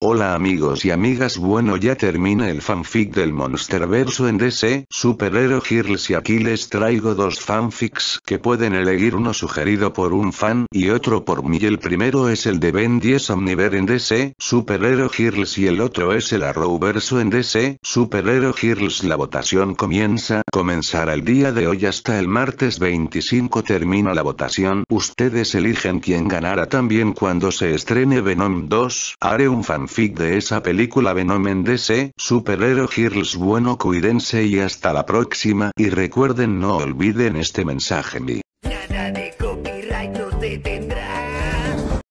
Hola amigos y amigas bueno ya termina el fanfic del verso en DC, Super Hero Girls y aquí les traigo dos fanfics que pueden elegir uno sugerido por un fan y otro por mí el primero es el de Ben 10 Omniver en DC, Super Hero Girls y el otro es el verso en DC, Super Hero Girls la votación comienza, comenzará el día de hoy hasta el martes 25 termina la votación, ustedes eligen quién ganará también cuando se estrene Venom 2, haré un fanfic fanfic de esa película Venom DC, Superhero Girls bueno cuídense y hasta la próxima y recuerden no olviden este mensaje mi. Nada